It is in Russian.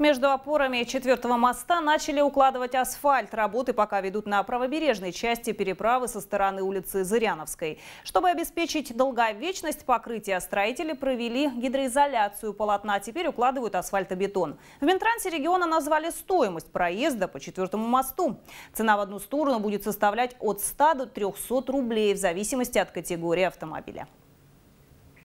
Между опорами четвертого моста начали укладывать асфальт. Работы пока ведут на правобережной части переправы со стороны улицы Зыряновской. Чтобы обеспечить долговечность покрытия, строители провели гидроизоляцию полотна. Теперь укладывают асфальтобетон. В Минтрансе региона назвали стоимость проезда по четвертому мосту. Цена в одну сторону будет составлять от 100 до 300 рублей в зависимости от категории автомобиля.